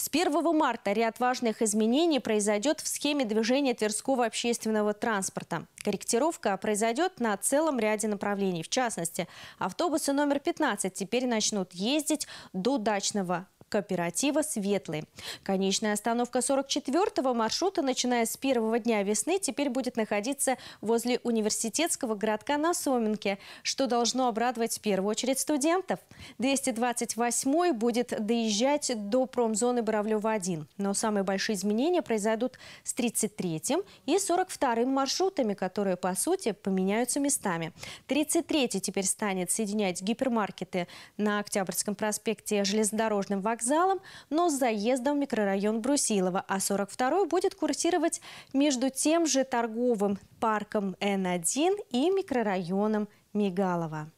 С 1 марта ряд важных изменений произойдет в схеме движения Тверского общественного транспорта. Корректировка произойдет на целом ряде направлений. В частности, автобусы номер 15 теперь начнут ездить до дачного кооператива «Светлый». Конечная остановка 44-го маршрута, начиная с первого дня весны, теперь будет находиться возле университетского городка на Соминке, что должно обрадовать в первую очередь студентов. 228-й будет доезжать до промзоны Боровлева-1, но самые большие изменения произойдут с 33-м и 42-м маршрутами, которые, по сути, поменяются местами. 33-й теперь станет соединять гипермаркеты на Октябрьском проспекте железнодорожным вокзалом вокзалом, но с заездом в микрорайон Брусилова, а 42-й будет курсировать между тем же торговым парком Н1 и микрорайоном Мигалова.